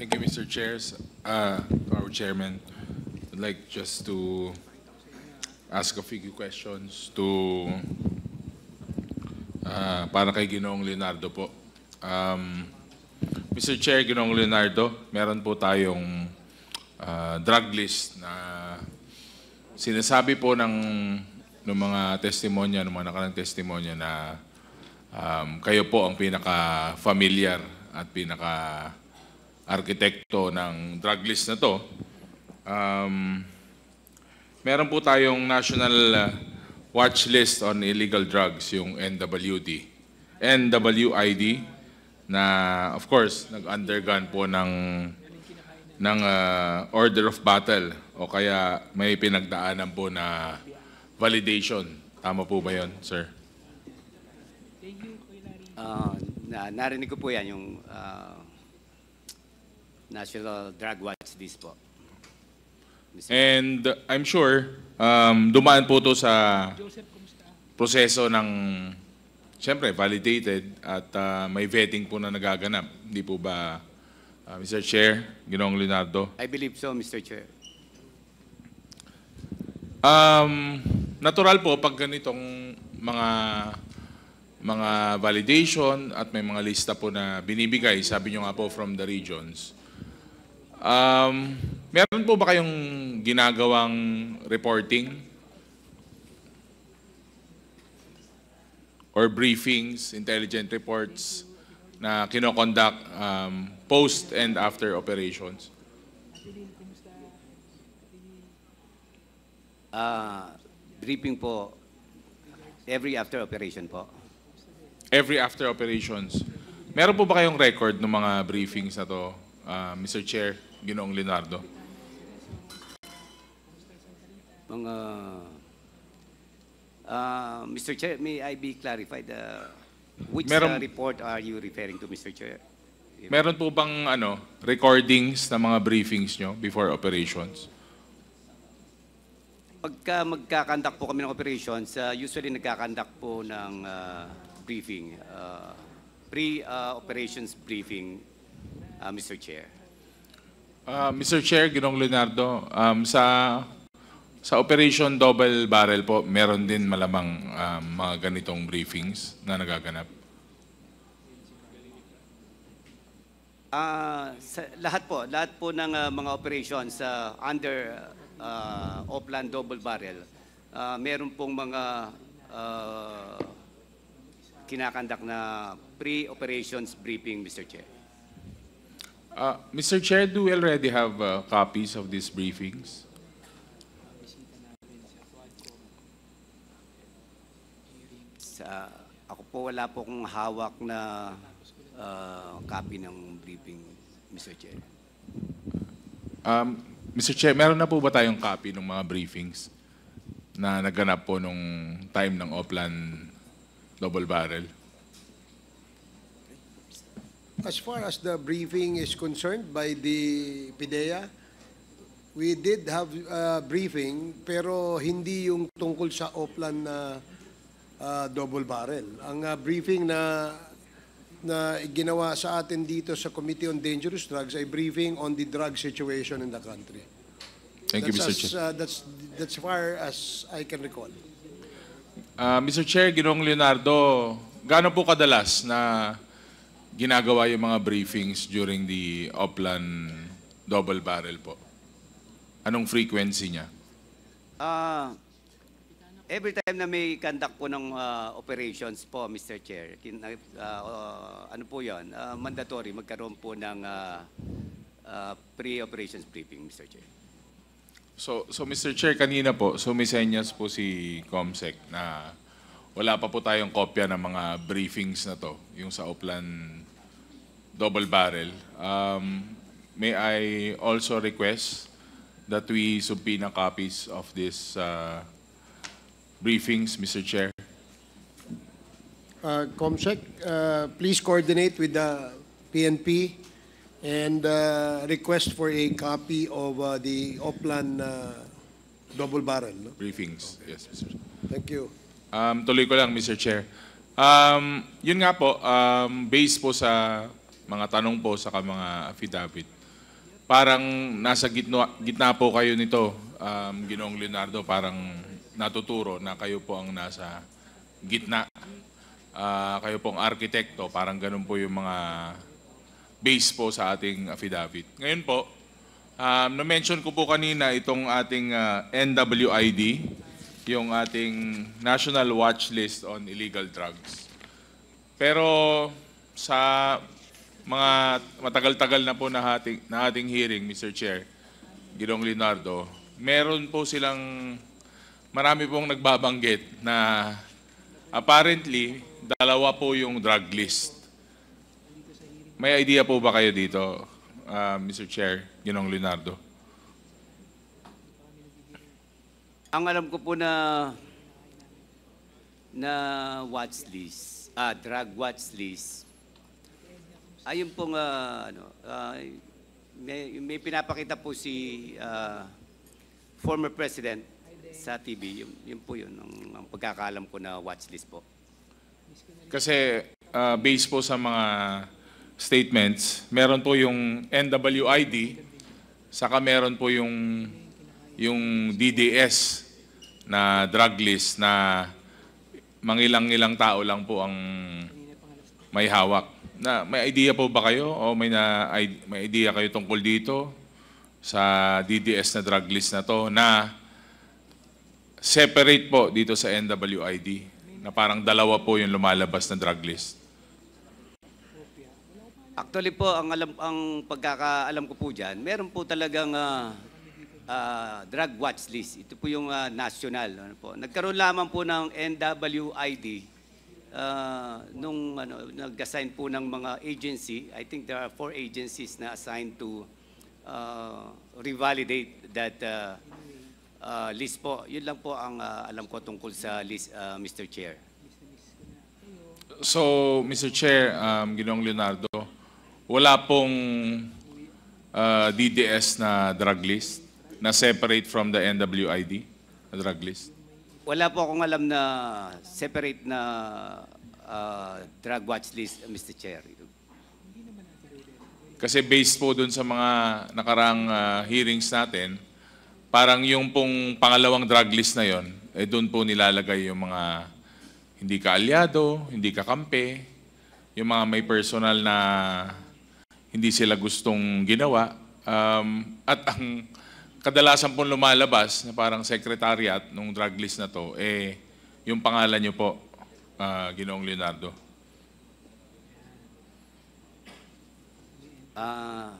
Thank you, Mr. Chairs, uh, our chairman. I'd like just to ask a few questions to uh, para kay Ginoong Leonardo po. Um, Mr. Chair, Ginoong Leonardo, meron po tayong uh, drug list na sinasabi po ng, ng mga testimonya, ng mga nakarang testimonya na um, kayo po ang pinaka-familiar at pinaka- arkitekto ng drug list na to, um, meron po tayong national uh, watch list on illegal drugs, yung NWD. NWID na of course nag-undergone po ng ng uh, order of battle o kaya may pinagdaanan po na validation. Tama po ba 'yon, sir? Thank Uh, na, narinig ko po 'yan yung uh, National Drug Watch List po. And I'm sure, um, dumaan po to sa proseso ng, siyempre, validated at uh, may vetting po na nagaganap. Hindi po ba, uh, Mr. Chair, Ginoong Leonardo? I believe so, Mr. Chair. Um, natural po pag ganitong mga mga validation at may mga lista po na binibigay, sabi nyo nga po from the regions, Um, meron po ba kayong ginagawang reporting? Or briefings, intelligent reports na kinoconduct um, post and after operations? Uh, briefing po every after operation po. Every after operations. Meron po ba kayong record ng mga briefings na to? Uh, ah, Mr. Chair, Ginoong Leonardo. Pang, uh, ah, ah, Mr. Chair, may I be clarified? Uh, which Meron, uh, report are you referring to, Mr. Chair? Meron po bang ano, recordings ng mga briefings nyo before operations? Pagka magkakandak po kami ng operations, uh, usually nagkakandak po ng uh, briefing, uh, pre-operations uh, briefing uh, Mr. Chair. Uh, Mr. Chair, Ginong Leonardo, um, sa sa Operation Double Barrel po, meron din malamang um, mga ganitong briefings na nagaganap. Uh, sa, lahat po, lahat po ng uh, mga operations uh, under uh, Oplan Double Barrel, uh, meron pong mga uh, kinakandak na pre-operations briefing, Mr. Chair. Uh, Mr. Chair, do we already have uh, copies of these briefings? Uh, ako po wala po akong hawak na uh, copy ng briefing, Mr. Chair. Um, Mr. Chair, meron na po ba tayong copy ng mga briefings na naganap po nung time ng Oplan Double Barrel? as far as the briefing is concerned by the PIDEA, we did have a briefing pero hindi yung tungkol sa Oplan na uh, double barrel. Ang uh, briefing na na ginawa sa atin dito sa Committee on Dangerous Drugs ay briefing on the drug situation in the country. Thank that's you, Mr. As, Chair. Uh, that's, that's far as I can recall. Uh, Mr. Chair, Ginong Leonardo, gaano po kadalas na ginagawa yung mga briefings during the Oplan double barrel po? Anong frequency niya? Ah, every time na may conduct po ng ah, operations po, Mr. Chair, kin- ah, ah, ano po yun, Ah, mandatory magkaroon po ng ah, ah, pre-operations briefing, Mr. Chair. So, so Mr. Chair, kanina po, sumisenyas po si Comsec na wala pa po tayong kopya ng mga briefings na to, yung sa Oplan double barrel. Um, may I also request that we subpoena copies of this uh, briefings, Mr. Chair? Uh, Comsec, uh, please coordinate with the PNP and uh, request for a copy of uh, the Oplan uh, double barrel. No? Briefings, yes. Mr. Thank you. Um, tuloy ko lang, Mr. Chair. Um, yun nga po, um, based po sa mga tanong po sa mga affidavit, parang nasa gitna, gitna po kayo nito, um, Ginoong Leonardo, parang natuturo na kayo po ang nasa gitna. Uh, kayo pong arkitekto, parang ganun po yung mga base po sa ating affidavit. Ngayon po, um, na-mention ko po kanina itong ating uh, ah, NWID, yung ating national watch list on illegal drugs. Pero sa mga matagal-tagal na po na ating, na ating hearing, Mr. Chair, Ginoong Leonardo, meron po silang marami pong nagbabanggit na apparently dalawa po yung drug list. May idea po ba kayo dito, uh, Mr. Chair, Ginoong Leonardo? Ang alam ko po na na watch list, ah, drug watch list, ayun pong, uh, ano, uh, may, may pinapakita po si uh, former president sa TV. Yun, yun po yun, ang, ang pagkakaalam ko na watch list po. Kasi uh, based po sa mga statements, meron po yung NWID, saka meron po yung yung DDS na drug list na mangilang-ilang tao lang po ang may hawak. Na, may idea po ba kayo o may, na, may idea kayo tungkol dito sa DDS na drug list na to na separate po dito sa NWID na parang dalawa po yung lumalabas na drug list? Actually po, ang, alam, ang pagkakaalam ko po diyan, meron po talagang uh, uh, drug watch list. Ito po yung uh, national. Ano po. Nagkaroon lamang po ng NWID uh, ah, nung ano, nag-assign po ng mga agency. I think there are four agencies na assigned to uh, revalidate that uh, uh, list po. Yun lang po ang uh, alam ko tungkol sa list, uh, Mr. Chair. So, Mr. Chair, um, Ginong Leonardo, wala pong uh, DDS na drug list? na separate from the NWID, the drug list? Wala po akong alam na separate na uh, drug watch list, Mr. Chair. Kasi based po dun sa mga nakarang uh, hearings natin, parang yung pong pangalawang drug list na yon, eh doon po nilalagay yung mga hindi kaalyado, hindi kakampi, yung mga may personal na hindi sila gustong ginawa. Um, at ang kadalasan pong lumalabas na parang secretariat nung drug list na to, eh, yung pangalan nyo po, uh, Ginoong Leonardo. Uh,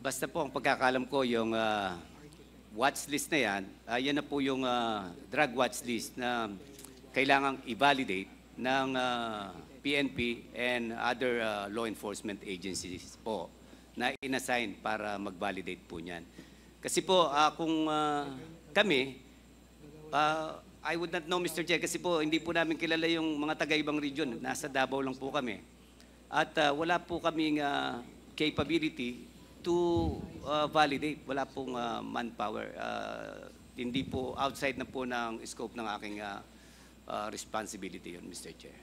basta po, ang pagkakalam ko, yung uh, watch list na yan, uh, yan na po yung uh, drug watch list na kailangang i-validate ng uh, PNP and other uh, law enforcement agencies po na inassign para mag-validate po niyan. Kasi po, uh, kung uh, kami, uh, I would not know Mr. Che kasi po hindi po namin kilala yung mga taga-ibang region. Nasa Davao lang po kami. At uh, wala po kaming uh, capability to uh, validate. Wala pong uh, manpower. Uh, hindi po outside na po ng scope ng aking uh, uh, responsibility yun, Mr. Chair.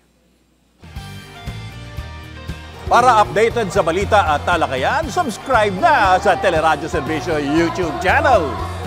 Para updated sa balita at talakayan, subscribe na sa Teleradyo Servisyo YouTube channel.